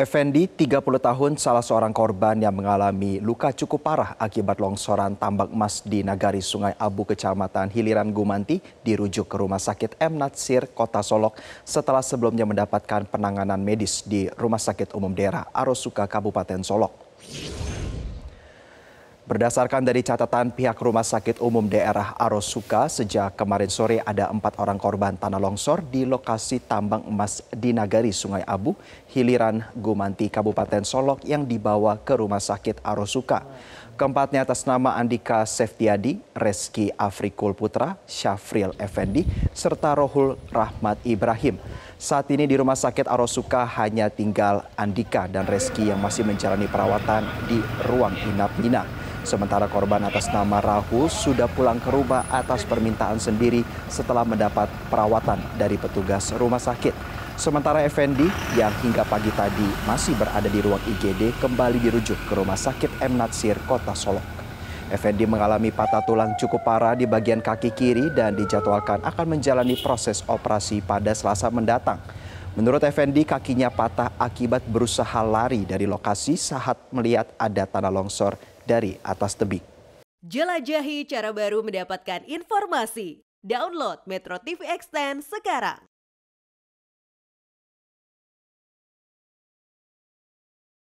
Effendi, 30 tahun, salah seorang korban yang mengalami luka cukup parah akibat longsoran tambak emas di Nagari Sungai Abu, Kecamatan Hiliran Gumanti, dirujuk ke Rumah Sakit M. Natsir, Kota Solok, setelah sebelumnya mendapatkan penanganan medis di Rumah Sakit Umum Daerah Arosuka, Kabupaten Solok. Berdasarkan dari catatan pihak Rumah Sakit Umum Daerah Arosuka, sejak kemarin sore ada empat orang korban tanah longsor di lokasi tambang emas di Nagari Sungai Abu, Hiliran Gumanti, Kabupaten Solok yang dibawa ke Rumah Sakit Arosuka. Keempatnya atas nama Andika Seftiadi, Reski Afrikul Putra, Syafril Effendi, serta Rohul Rahmat Ibrahim. Saat ini di Rumah Sakit Arosuka hanya tinggal Andika dan Reski yang masih menjalani perawatan di ruang inap inap. Sementara korban atas nama Rahul sudah pulang ke rumah atas permintaan sendiri setelah mendapat perawatan dari petugas rumah sakit. Sementara Effendi yang hingga pagi tadi masih berada di ruang IGD kembali dirujuk ke Rumah Sakit M. Natsir, Kota Solok. Effendi mengalami patah tulang cukup parah di bagian kaki kiri dan dijadwalkan akan menjalani proses operasi pada selasa mendatang. Menurut Effendi, kakinya patah akibat berusaha lari dari lokasi saat melihat ada tanah longsor dari atas tebing. Jelajahi cara baru mendapatkan informasi. Download Metro TV Extend sekarang.